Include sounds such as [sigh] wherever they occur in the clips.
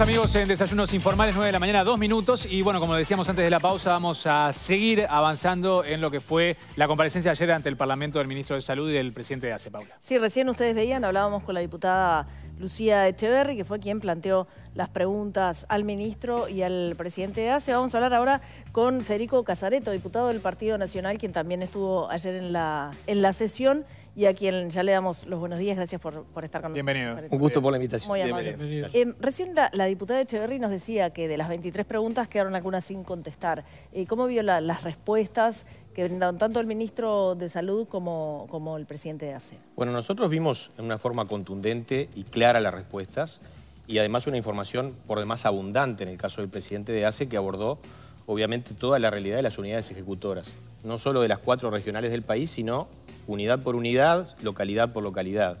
amigos en Desayunos Informales, 9 de la mañana, dos minutos. Y bueno, como decíamos antes de la pausa, vamos a seguir avanzando en lo que fue la comparecencia ayer ante el Parlamento del Ministro de Salud y del Presidente de ACE, Paula. Sí, recién ustedes veían, hablábamos con la diputada Lucía Echeverri, que fue quien planteó las preguntas al ministro y al presidente de ACE. Vamos a hablar ahora con Federico Casareto, diputado del Partido Nacional, quien también estuvo ayer en la, en la sesión y a quien ya le damos los buenos días. Gracias por, estar con nosotros. Bienvenido. Un gusto por la invitación. Muy amable. Eh, recién la, diputada diputada Echeverry nos decía que de las 23 preguntas quedaron algunas sin contestar. Eh, ¿Cómo vio las respuestas que brindaron tanto el ministro de Salud como, como el presidente de ACE? Bueno, nosotros vimos en una forma contundente y clara las respuestas y además una información por demás abundante en el caso del presidente de ACE que abordó obviamente toda la realidad de las unidades ejecutoras, no solo de las cuatro regionales del país, sino unidad por unidad, localidad por localidad.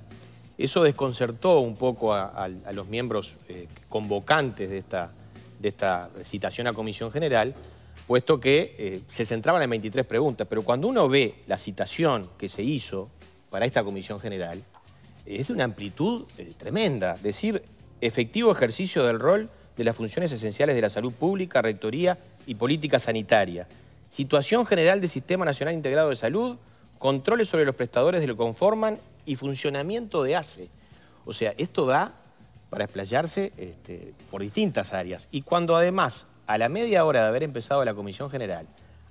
Eso desconcertó un poco a, los miembros eh, convocantes de esta, de esta citación a comisión general, puesto que eh, se centraban en 23 preguntas, pero cuando uno ve la citación que se hizo para esta comisión general, es de una amplitud eh, tremenda. Decir efectivo ejercicio del rol de las funciones esenciales de la salud pública, rectoría y política sanitaria. Situación general del Sistema Nacional Integrado de Salud, controles sobre los prestadores de lo conforman y funcionamiento de ACE. O sea, esto da para explayarse este, por distintas áreas. Y cuando además, a la media hora de haber empezado la Comisión General,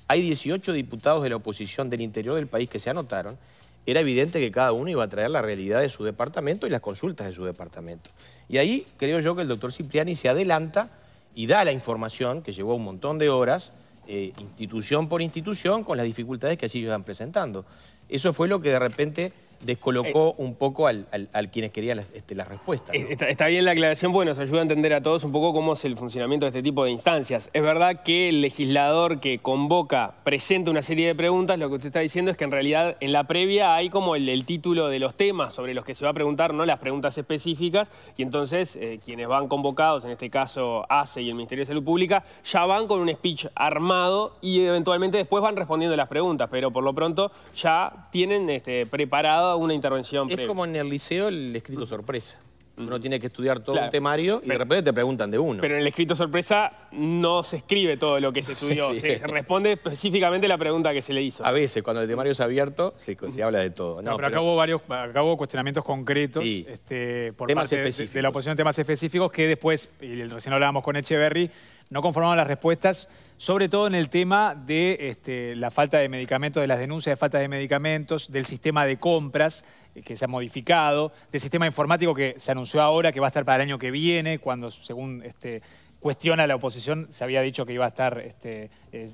hay 18 diputados de la oposición del interior del país que se anotaron, era evidente que cada uno iba a traer la realidad de su departamento y las consultas de su departamento. Y ahí creo yo que el doctor Cipriani se adelanta y da la información, que llevó un montón de horas, eh, institución por institución con las dificultades que así iban presentando. Eso fue lo que de repente descolocó eh. un poco al, quienes querían la este, eh, Está, bien la aclaración porque nos ayuda a entender a todos un poco cómo es el funcionamiento de este tipo de instancias. Es verdad que el legislador que convoca presenta una serie de preguntas, lo que usted está diciendo es que en realidad en la previa hay como el, título de los temas sobre los que se va a preguntar, no las preguntas específicas, y entonces eh, quienes van convocados, en este caso ACE y el Ministerio de Salud Pública, ya van con un speech armado y eventualmente después van respondiendo las preguntas, pero por lo pronto ya tienen este, preparado una intervención Es como en el liceo el escrito sorpresa. Mm. Uno tiene que estudiar todo un temario y de repente te preguntan de uno. Pero en el escrito sorpresa no se escribe todo lo que se [laughs] estudió. Se responde específicamente la pregunta que se le hizo. A veces, cuando el temario es abierto, se, habla de todo. No, pero, acá hubo varios, acá hubo cuestionamientos concretos este, por parte de- la oposición, temas específicos que después, y recién hablábamos con Echeverry, no conformaban las respuestas sobre todo en el tema de este, la falta de medicamentos, de las denuncias de falta de medicamentos, del sistema de compras eh, que se ha modificado, del sistema informático que se anunció ahora que va a estar para el año que viene, cuando según este, cuestiona la oposición se había dicho que iba a estar este, eh,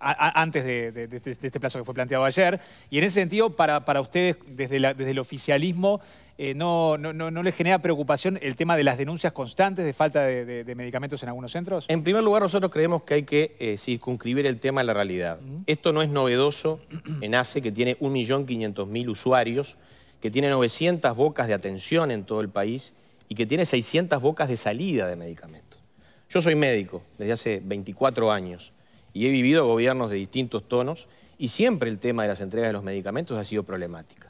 antes este, de, este plazo que fue planteado ayer. Y en ese sentido, para, ustedes, desde, el oficialismo, eh, no, les genera preocupación el tema de las denuncias constantes de falta de, medicamentos en algunos centros? En primer lugar, nosotros creemos que hay que eh, circunscribir el tema a la realidad. Esto no es novedoso en ACE, que tiene 1.500.000 usuarios, que tiene 900 bocas de atención en todo el país y que tiene 600 bocas de salida de medicamentos. Yo soy médico desde hace 24 años y he vivido gobiernos de distintos tonos y siempre el tema de las entregas de los medicamentos ha sido problemática.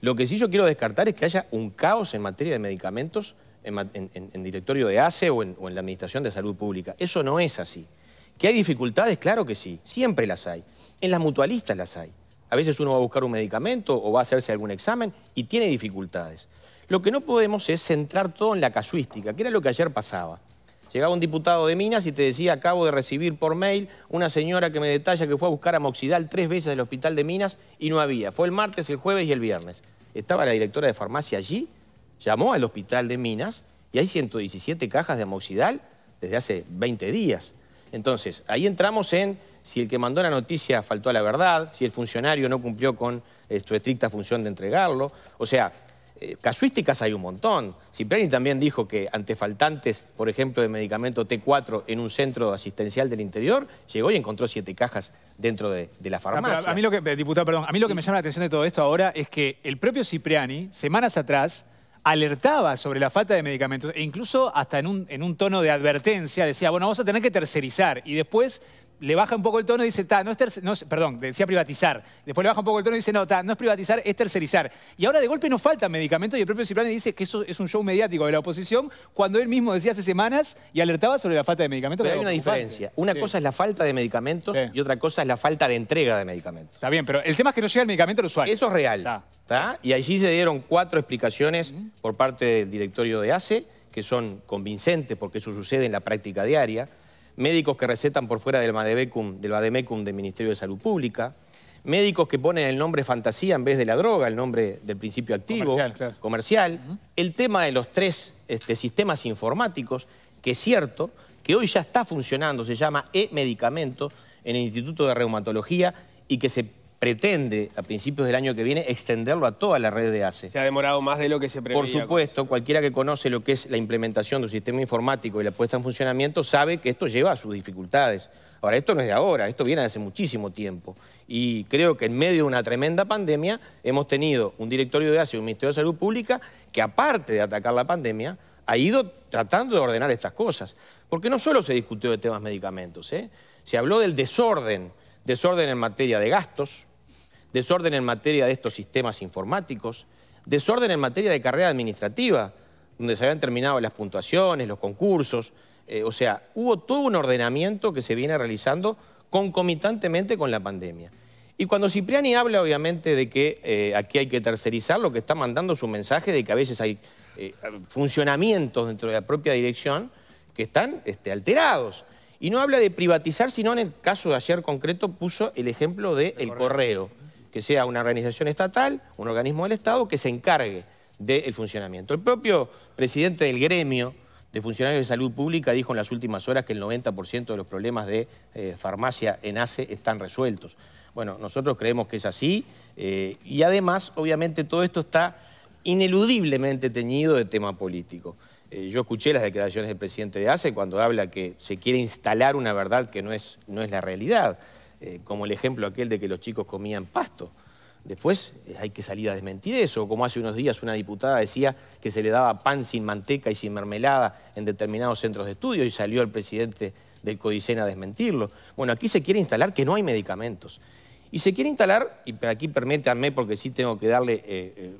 Lo que sí yo quiero descartar es que haya un caos en materia de medicamentos en, directorio de ACE o en, o en la Administración de Salud Pública. Eso no es así. ¿Que hay dificultades? Claro que sí, siempre las hay. En las mutualistas las hay. A veces uno va a buscar un medicamento o va a hacerse algún examen y tiene dificultades. Lo que no podemos es centrar todo en la casuística, que era lo que ayer pasaba. Llegaba un diputado de Minas y te decía, acabo de recibir por mail una señora que me detalla que fue a buscar amoxidal tres veces al hospital de Minas y no había. Fue el martes, el jueves y el viernes. Estaba la directora de farmacia allí, llamó al hospital de Minas y hay 117 cajas de amoxidal desde hace 20 días. Entonces, ahí entramos en si el que mandó la noticia faltó a la verdad, si el funcionario no cumplió con eh, su estricta función de entregarlo. O sea, eh, casuísticas hay un montón. Cipriani también dijo que ante faltantes, por ejemplo, de medicamento T4 en un centro asistencial del interior, llegó y encontró siete cajas dentro de, la ah, farmacia. a, mí lo que, eh, diputado, perdón, a mí lo que me llama la atención de todo esto ahora es que el propio Cipriani, semanas atrás, alertaba sobre la falta de medicamentos e incluso hasta en un, en un tono de advertencia decía, bueno, vamos a tener que tercerizar y después le baja un poco el tono y dice, no es, perdón, decía privatizar. Después le baja un poco el tono y dice, no, no es privatizar, es tercerizar. Y ahora de golpe nos faltan medicamentos y el propio Cipriani dice que eso es un show mediático de la oposición cuando él mismo decía hace semanas y alertaba sobre la falta de medicamentos. Pero hay una diferencia. Una cosa es la falta de medicamentos y otra cosa es la falta de entrega de medicamentos. Está bien, pero el tema es que no llega el medicamento al usuario. Eso es real. Está. Y allí se dieron cuatro explicaciones por parte del directorio de ACE que son convincentes porque eso sucede en la práctica diaria médicos que recetan por fuera del Mademecum del, del Ministerio de Salud Pública, médicos que ponen el nombre fantasía en vez de la droga, el nombre del principio activo, comercial, el tema de los tres este, sistemas informáticos, que es cierto, que hoy ya está funcionando, se llama e-medicamento en el Instituto de Reumatología y que se pretende a principios del año que viene extenderlo a toda la red de ACE. Se ha demorado más de lo que se preveía. Por supuesto, cualquiera que conoce lo que es la implementación de un sistema informático y la puesta en funcionamiento sabe que esto lleva a sus dificultades. Ahora, esto no es de ahora, esto viene de hace muchísimo tiempo. Y creo que en medio de una tremenda pandemia hemos tenido un directorio de ACE, un Ministerio de Salud Pública, que aparte de atacar la pandemia, ha ido tratando de ordenar estas cosas. Porque no solo se discutió de temas medicamentos, ¿eh? se habló del desorden, desorden en materia de gastos, desorden en materia de estos sistemas informáticos, desorden en materia de carrera administrativa, donde se habían terminado las puntuaciones, los concursos. Eh, o sea, hubo todo un ordenamiento que se viene realizando concomitantemente con la pandemia. Y cuando Cipriani habla, obviamente, de que eh, aquí hay que tercerizar, lo que está mandando su mensaje de que a veces hay eh, funcionamientos dentro de la propia dirección que están este, alterados. Y no habla de privatizar, sino en el caso de ayer concreto puso el ejemplo del correo que sea una organización estatal, un organismo del Estado que se encargue del funcionamiento. El propio presidente del gremio de funcionarios de salud pública dijo en las últimas horas que el 90% de los problemas de eh, farmacia en ACE están resueltos. Bueno, nosotros creemos que es así eh, y además, obviamente, todo esto está ineludiblemente teñido de tema político. Eh, yo escuché las declaraciones del presidente de ACE cuando habla que se quiere instalar una verdad que no es, no es la realidad. Eh, como el ejemplo aquel de que los chicos comían pasto. Después eh, hay que salir a desmentir eso, como hace unos días una diputada decía que se le daba pan sin manteca y sin mermelada en determinados centros de estudio y salió el presidente del Codicena a desmentirlo. Bueno, aquí se quiere instalar que no hay medicamentos. Y se quiere instalar, y aquí permítanme porque sí tengo que darle eh,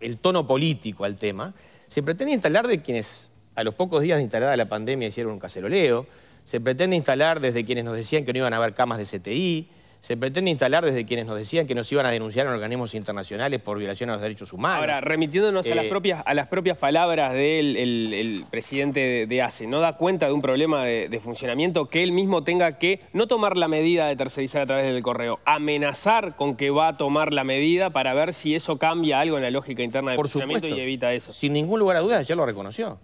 el tono político al tema, se pretende instalar de quienes a los pocos días de instalada la pandemia hicieron un caceroleo, se pretende instalar desde quienes nos decían que no iban a haber camas de CTI, se pretende instalar desde quienes nos decían que nos iban a denunciar en organismos internacionales por violación a los derechos humanos. Ahora, remitiéndonos a, las eh, propias, a las propias palabras del presidente de, ASE, ACE, ¿no da cuenta de un problema de, funcionamiento que él mismo tenga que no tomar la medida de tercerizar a través del correo, amenazar con que va a tomar la medida para ver si eso cambia algo en la lógica interna del por funcionamiento y evita eso? Sin ningún lugar a dudas, ya lo reconoció.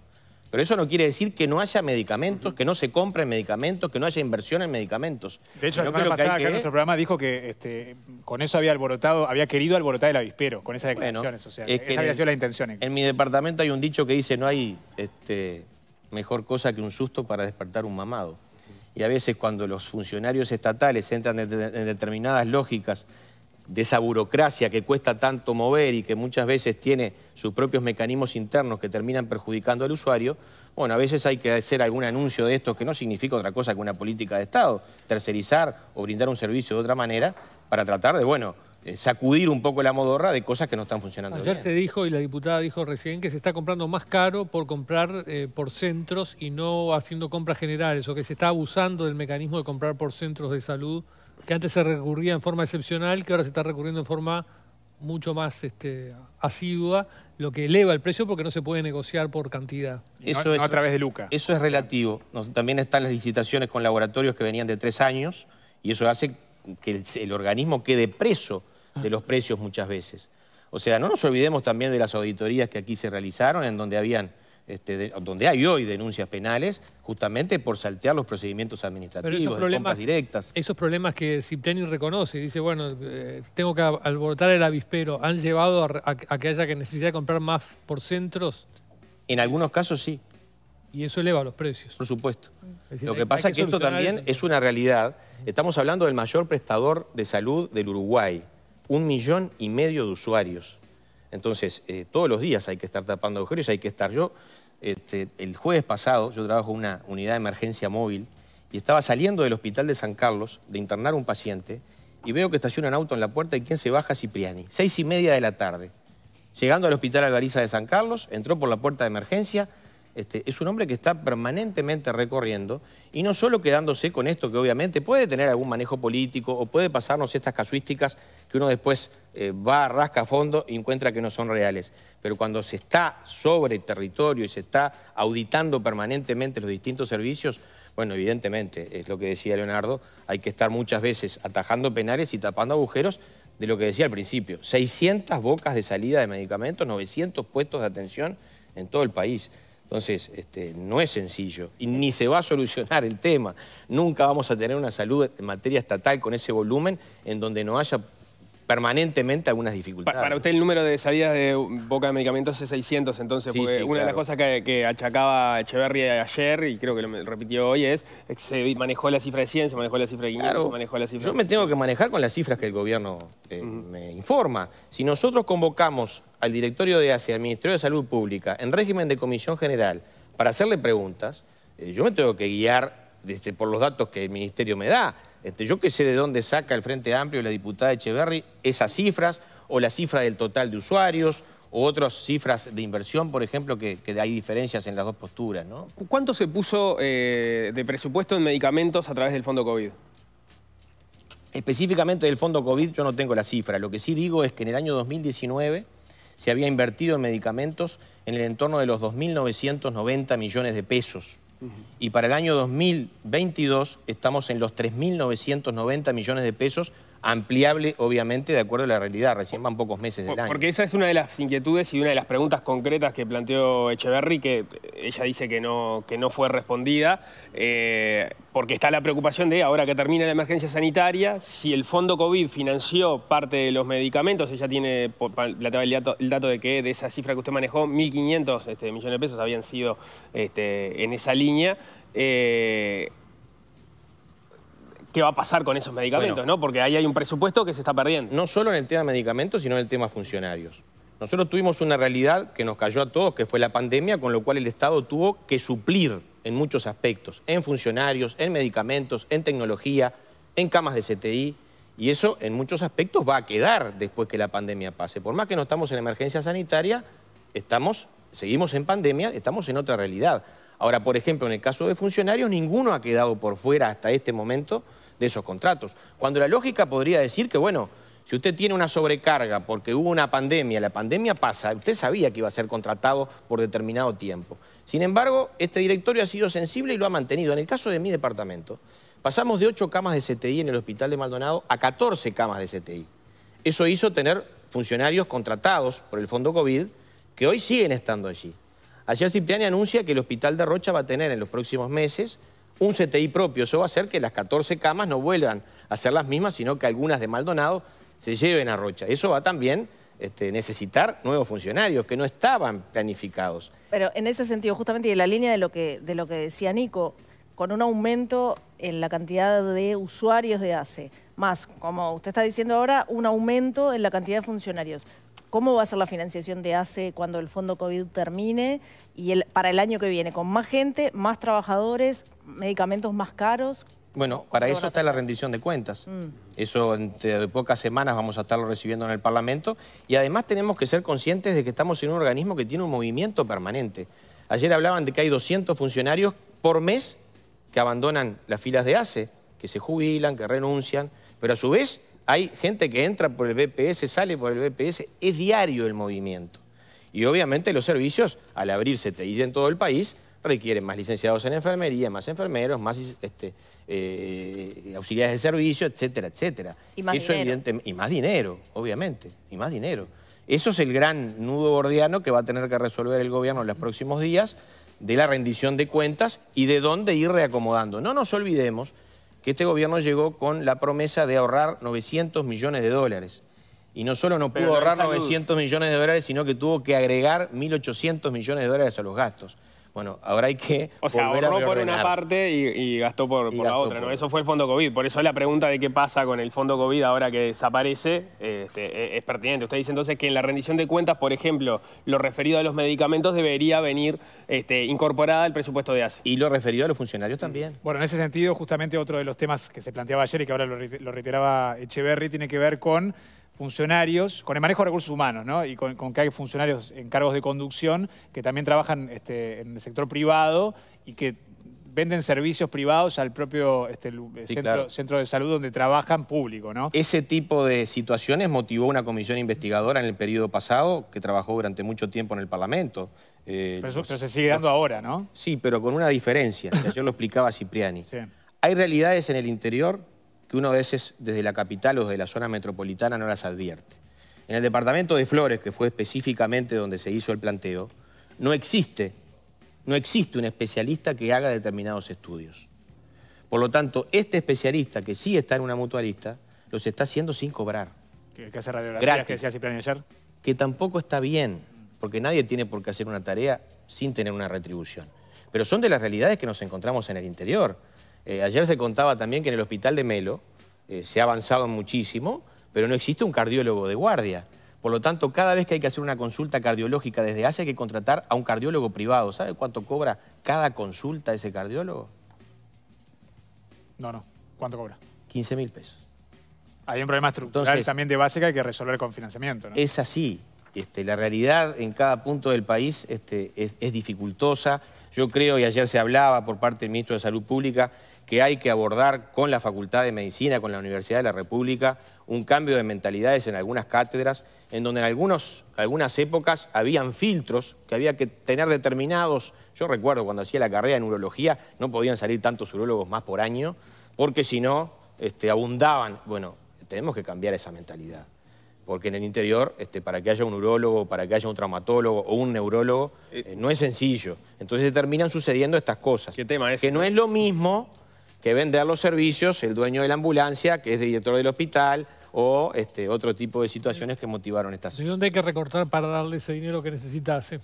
Pero eso no quiere decir que no haya medicamentos, que no se compren medicamentos, que no haya inversión en medicamentos. De hecho, la semana pasada que... en nuestro programa dijo que este, con eso había alborotado, había querido alborotar el avispero, con esas declaraciones. sociales. esa había sido la intención. Eh. En, mi departamento hay un dicho que dice, no hay este, mejor cosa que un susto para despertar un mamado. Y a veces cuando los funcionarios estatales entran en determinadas lógicas de esa burocracia que cuesta tanto mover y que muchas veces tiene sus propios mecanismos internos que terminan perjudicando al usuario, bueno, a veces hay que hacer algún anuncio de esto que no significa otra cosa que una política de Estado, tercerizar o brindar un servicio de otra manera para tratar de, bueno, eh, sacudir un poco la modorra de cosas que no están funcionando Ayer se dijo, y la diputada dijo recién, que se está comprando más caro por comprar eh, por centros y no haciendo compras generales, o que se está abusando del mecanismo de comprar por centros de salud que antes se recurría en forma excepcional, que ahora se está recurriendo en forma mucho más este, asidua, lo que eleva el precio porque no se puede negociar por cantidad. Eso es, a través de Luca. Eso es relativo. también están las licitaciones con laboratorios que venían de tres años y eso hace que el organismo quede preso de los precios muchas veces. O sea, no nos olvidemos también de las auditorías que aquí se realizaron, en donde habían este, donde hay hoy denuncias penales, justamente por saltear los procedimientos administrativos, de compras directas. Esos problemas que Cipriani reconoce, dice, bueno, eh, tengo que alborotar el avispero, ¿han llevado a, que haya necesidad de comprar más por centros? En algunos casos sí. Y eso eleva los precios. Por supuesto. Lo que pasa es que esto también es una realidad. Estamos hablando del mayor prestador de salud del Uruguay. Un millón y medio de usuarios. Entonces, eh, todos los días hay que estar tapando agujeros hay que estar. Yo, este, el jueves pasado, yo trabajo en una unidad de emergencia móvil y estaba saliendo del hospital de San Carlos de internar un paciente y veo que estaciona un auto en la puerta y ¿quién se baja? Cipriani. Seis y media de la tarde. Llegando al hospital Alvariza de San Carlos, entró por la puerta de emergencia, este, es un hombre que está permanentemente recorriendo y no solo quedándose con esto, que obviamente puede tener algún manejo político o puede pasarnos estas casuísticas que uno después va eh, va, rasca a fondo y encuentra que no son reales. Pero cuando se está sobre el territorio y se está auditando permanentemente los distintos servicios, bueno, evidentemente, es lo que decía Leonardo, hay que estar muchas veces atajando penales y tapando agujeros de lo que decía al principio. 600 bocas de salida de medicamentos, 900 puestos de atención en todo el país. Entonces, este, no es sencillo y ni se va a solucionar el tema. Nunca vamos a tener una salud en materia estatal con ese volumen en donde no haya permanentemente algunas dificultades. para usted el número de salidas de Boca de Medicamentos es 600, entonces, una de las cosas que, achacaba Echeverry ayer, y creo que lo repitió hoy, es que se manejó la cifra de 100, se manejó la cifra de 500, manejó la cifra... Yo me tengo que manejar con las cifras que el gobierno eh, me informa. Si nosotros convocamos al directorio de Asia, al Ministerio de Salud Pública, en régimen de comisión general, para hacerle preguntas, eh, yo me tengo que guiar desde, por los datos que el ministerio me da. Este, yo que sé de dónde saca el Frente Amplio la diputada Echeverry esas cifras, o la cifra del total de usuarios, o otras cifras de inversión, por ejemplo, que, hay diferencias en las dos posturas, ¿Cuánto se puso eh, de presupuesto en medicamentos a través del Fondo COVID? Específicamente del Fondo COVID yo no tengo la cifra. Lo que sí digo es que en el año 2019 se había invertido en medicamentos en el entorno de los 2.990 millones de pesos. Y para el año 2022 estamos en los 3.990 millones de pesos ampliable, obviamente, de acuerdo a la realidad. Recién van pocos meses del año. Porque esa es una de las inquietudes y una de las preguntas concretas que planteó Echeverry, que ella dice que no, que no fue respondida, eh, porque está la preocupación de, ahora que termina la emergencia sanitaria, si el fondo COVID financió parte de los medicamentos, ella tiene planteaba el dato, de que de esa cifra que usted manejó, 1.500 este, millones de pesos habían sido este, en esa línea. Eh, qué va a pasar con esos medicamentos, ¿no? Porque ahí hay un presupuesto que se está perdiendo. No solo en el tema de medicamentos, sino en el tema de funcionarios. Nosotros tuvimos una realidad que nos cayó a todos, que fue la pandemia, con lo cual el Estado tuvo que suplir en muchos aspectos, en funcionarios, en medicamentos, en tecnología, en camas de CTI, y eso en muchos aspectos va a quedar después que la pandemia pase. Por más que no estamos en emergencia sanitaria, estamos, seguimos en pandemia, estamos en otra realidad. Ahora, por ejemplo, en el caso de funcionarios, ninguno ha quedado por fuera hasta este momento de esos contratos. Cuando la lógica podría decir que, bueno, si usted tiene una sobrecarga porque hubo una pandemia, la pandemia pasa, usted sabía que iba a ser contratado por determinado tiempo. Sin embargo, este directorio ha sido sensible y lo ha mantenido. En el caso de mi departamento, pasamos de 8 camas de CTI en el Hospital de Maldonado a 14 camas de CTI. Eso hizo tener funcionarios contratados por el Fondo COVID que hoy siguen estando allí. Ayer Cipriani anuncia que el Hospital de Rocha va a tener en los próximos meses un CTI propio. Eso va a hacer que las 14 camas no vuelvan a ser las mismas, sino que algunas de Maldonado se lleven a Rocha. Eso va también este, necesitar nuevos funcionarios que no estaban planificados. Pero en ese sentido, justamente, y en la línea de lo que, de lo que decía Nico, con un aumento en la cantidad de usuarios de ACE, más, como usted está diciendo ahora, un aumento en la cantidad de funcionarios. ¿Cómo va a ser la financiación de ACE cuando el fondo COVID termine y el, para el año que viene? ¿Con más gente, más trabajadores, medicamentos más caros? Bueno, para eso está la rendición de cuentas. Mm. Eso entre pocas semanas vamos a estarlo recibiendo en el Parlamento. Y además tenemos que ser conscientes de que estamos en un organismo que tiene un movimiento permanente. Ayer hablaban de que hay 200 funcionarios por mes que abandonan las filas de ACE, que se jubilan, que renuncian, pero a su vez hay gente que entra por el BPS, sale por el BPS, es diario el movimiento. Y obviamente los servicios, al abrirse TI en todo el país, requieren más licenciados en enfermería, más enfermeros, más este, eh, auxiliares de servicio, etcétera, etcétera. Y más dinero. y más dinero, obviamente, y más dinero. Eso es el gran nudo gordiano que va a tener que resolver el gobierno en los próximos días de la rendición de cuentas y de dónde ir reacomodando. No nos olvidemos este gobierno llegó con la promesa de ahorrar 900 millones de dólares. Y no solo no pudo ahorrar 900 millones de dólares, sino que tuvo que agregar 1.800 millones de dólares a los gastos. Bueno, ahora hay que. O sea, ahorró por una parte y, gastó por, la otra, ¿no? Eso fue el fondo COVID. Por eso la pregunta de qué pasa con el fondo COVID ahora que desaparece este, e, es pertinente. Usted dice entonces que en la rendición de cuentas, por ejemplo, lo referido a los medicamentos debería venir este, incorporada al presupuesto de ACE. Y lo referido a los funcionarios también. Bueno, en ese sentido, justamente otro de los temas que se planteaba ayer y que ahora lo, lo reiteraba Echeverry tiene que ver con funcionarios, con el manejo de recursos humanos, ¿no? Y con, que hay funcionarios en cargos de conducción que también trabajan este, en el sector privado y que venden servicios privados al propio este, centro, de salud donde trabajan público, ¿no? Ese tipo de situaciones motivó una comisión investigadora en el periodo pasado que trabajó durante mucho tiempo en el Parlamento. Eh, pero, eso, se sigue dando ahora, ¿no? Sí, pero con una diferencia. Yo lo explicaba Cipriani. Hay realidades en el interior que uno a veces desde la capital o desde la zona metropolitana no las advierte. En el departamento de Flores, que fue específicamente donde se hizo el planteo, no existe, no existe un especialista que haga determinados estudios. Por lo tanto, este especialista que sí está en una mutualista, los está haciendo sin cobrar. ¿Qué Que tampoco está bien, porque nadie tiene por qué hacer una tarea sin tener una retribución. Pero son de las realidades que nos encontramos en el interior. Eh, ayer se contaba también que en el hospital de Melo eh, se ha avanzado muchísimo, pero no existe un cardiólogo de guardia. Por lo tanto, cada vez que hay que hacer una consulta cardiológica desde hace hay que contratar a un cardiólogo privado. ¿Sabe cuánto cobra cada consulta ese cardiólogo? No, no. ¿Cuánto cobra? 15 mil pesos. Hay un problema estructural también de básica que hay que resolver con financiamiento. Es así. Este, la realidad en cada punto del país este, es, es dificultosa. Yo creo, y ayer se hablaba por parte del ministro de Salud Pública, que hay que abordar con la Facultad de Medicina, con la Universidad de la República, un cambio de mentalidades en algunas cátedras, en donde en algunos, algunas épocas habían filtros que había que tener determinados. Yo recuerdo cuando hacía la carrera en urología, no podían salir tantos urologos más por año, porque si no, este, abundaban. Bueno, tenemos que cambiar esa mentalidad. Porque en el interior, este, para que haya un urólogo, para que haya un traumatólogo o un neurólogo, eh, eh, no es sencillo. Entonces terminan sucediendo estas cosas. ¿Qué tema es? Que no es lo mismo que vender los servicios, el dueño de la ambulancia, que es director del hospital, o este, otro tipo de situaciones que motivaron esta situación. ¿Y dónde hay que recortar para darle ese dinero que necesitase?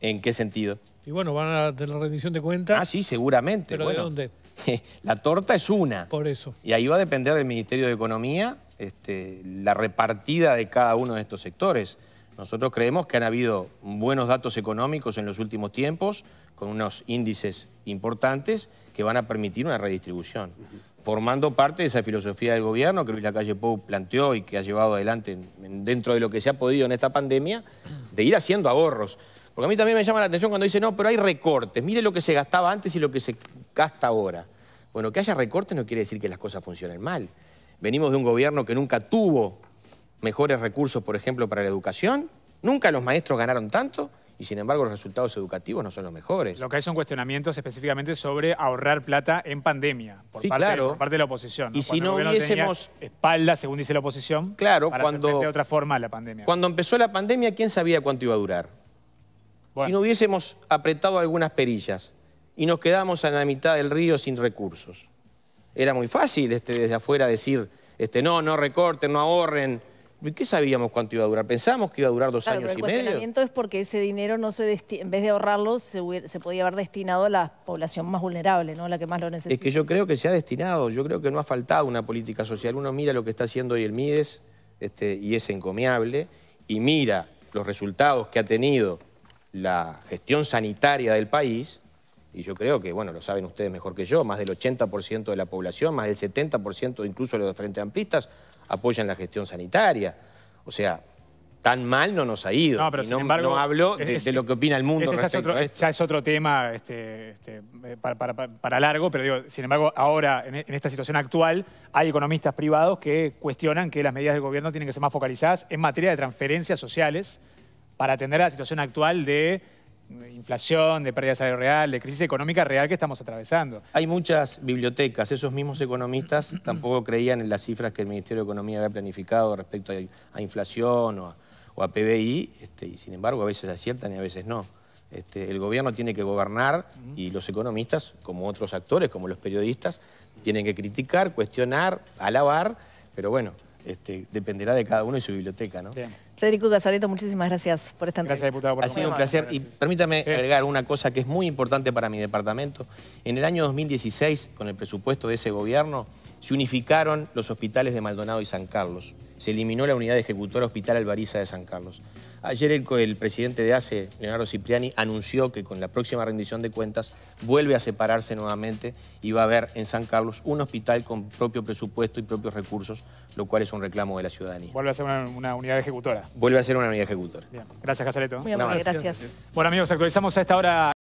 ¿En qué sentido? Y bueno, van a de la rendición de cuentas. Ah, sí, seguramente. ¿Pero de dónde? [laughs] La torta es una. Por eso. Y ahí va a depender del Ministerio de Economía este, la repartida de cada uno de estos sectores. Nosotros creemos que han habido buenos datos económicos en los últimos tiempos, con unos índices importantes que van a permitir una redistribución. Formando parte de esa filosofía del gobierno que Luis Lacalle Pou planteó y que ha llevado adelante dentro de lo que se ha podido en esta pandemia, de ir haciendo ahorros. Porque a mí también me llama la atención cuando dice, no, pero hay recortes, mire lo que se gastaba antes y lo que se gasta ahora. Bueno, que haya recortes no quiere decir que las cosas funcionen mal. Venimos de un gobierno que nunca tuvo mejores recursos, por ejemplo, para la educación, nunca los maestros ganaron tanto y sin embargo los resultados educativos no son los mejores. Lo que hay son cuestionamientos específicamente sobre ahorrar plata en pandemia por, parte, de la oposición. Y si no hubiésemos... espalda, según dice la oposición, claro, cuando, de otra forma la pandemia. Cuando empezó la pandemia, ¿quién sabía cuánto iba a durar? Si no hubiésemos apretado algunas perillas y nos quedamos a la mitad del río sin recursos. Era muy fácil este, desde afuera decir, este, no, no recorten, no ahorren, ¿Qué sabíamos cuánto iba a durar? Pensamos que iba a durar dos años y medio. El cuestionamiento es porque ese dinero, no se en vez de ahorrarlo, se, se, podía haber destinado a la población más vulnerable, ¿no? la que más lo necesita. Es que yo creo que se ha destinado, yo creo que no ha faltado una política social. Uno mira lo que está haciendo hoy el MIDES este, y es encomiable, y mira los resultados que ha tenido la gestión sanitaria del país, y yo creo que, bueno, lo saben ustedes mejor que yo, más del 80% de la población, más del 70% incluso de los frente amplistas apoyan la gestión sanitaria. O sea, tan mal no nos ha ido. No, pero sin embargo, no hablo de, lo que opina el mundo. Este ya, es otro, tema este, este, eh, para, largo, pero digo, sin embargo, ahora, en, esta situación actual, hay economistas privados que cuestionan que las medidas del gobierno tienen que ser más focalizadas en materia de transferencias sociales para atender a la situación actual de de inflación, de pérdida de salario real, de crisis económica real que estamos atravesando. Hay muchas bibliotecas, esos mismos economistas [clears throat] tampoco creían en las cifras que el Ministerio de Economía había planificado respecto a, inflación o a, PBI, este, y sin embargo a veces aciertan y a veces no. Este, el gobierno tiene que gobernar y los economistas, como otros actores, como los periodistas, tienen que criticar, cuestionar, alabar, pero bueno, este, dependerá de cada uno y su biblioteca, ¿no? Federico Casareto, muchísimas gracias por esta entrevista. Gracias, diputado. Por ha sido un placer. Y permítame agregar una cosa que es muy importante para mi departamento. En el año 2016, con el presupuesto de ese gobierno, se unificaron los hospitales de Maldonado y San Carlos. Se eliminó la unidad ejecutora Hospital Alvariza de San Carlos. Ayer el, presidente de ACE, Leonardo Cipriani, anunció que con la próxima rendición de cuentas vuelve a separarse nuevamente y va a haber en San Carlos un hospital con propio presupuesto y propios recursos, lo cual es un reclamo de la ciudadanía. Vuelve a ser una, unidad ejecutora. Vuelve a ser una unidad ejecutora. Gracias, Casaleto. Muy amable, gracias. Bueno, amigos, actualizamos a esta hora.